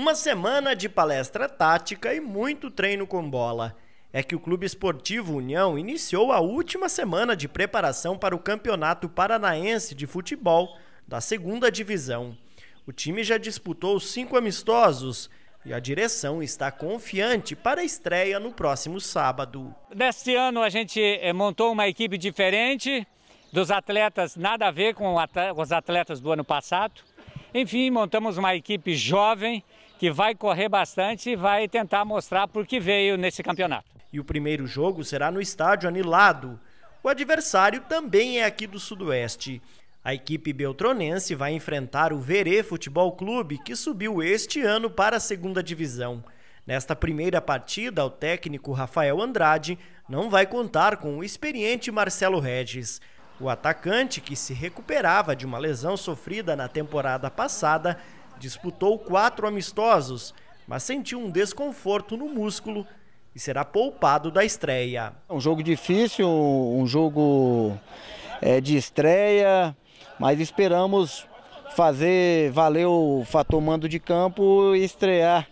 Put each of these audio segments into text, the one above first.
Uma semana de palestra tática e muito treino com bola. É que o Clube Esportivo União iniciou a última semana de preparação para o Campeonato Paranaense de Futebol da Segunda Divisão. O time já disputou cinco amistosos e a direção está confiante para a estreia no próximo sábado. Neste ano a gente eh, montou uma equipe diferente dos atletas, nada a ver com os atletas do ano passado. Enfim, montamos uma equipe jovem que vai correr bastante e vai tentar mostrar por que veio nesse campeonato. E o primeiro jogo será no estádio Anilado. O adversário também é aqui do Sudoeste. A equipe beltronense vai enfrentar o Verê Futebol Clube, que subiu este ano para a segunda divisão. Nesta primeira partida, o técnico Rafael Andrade não vai contar com o experiente Marcelo Regis. O atacante, que se recuperava de uma lesão sofrida na temporada passada, disputou quatro amistosos, mas sentiu um desconforto no músculo e será poupado da estreia. É um jogo difícil, um jogo é, de estreia, mas esperamos fazer valer o fator mando de campo e estrear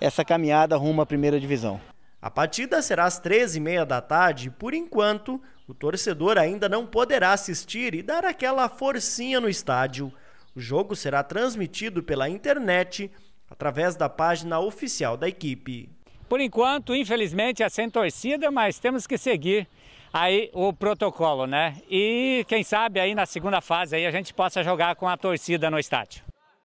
essa caminhada rumo à primeira divisão. A partida será às 13h30 da tarde. Por enquanto, o torcedor ainda não poderá assistir e dar aquela forcinha no estádio. O jogo será transmitido pela internet através da página oficial da equipe. Por enquanto, infelizmente, é sem torcida, mas temos que seguir aí o protocolo, né? E quem sabe aí na segunda fase aí a gente possa jogar com a torcida no estádio.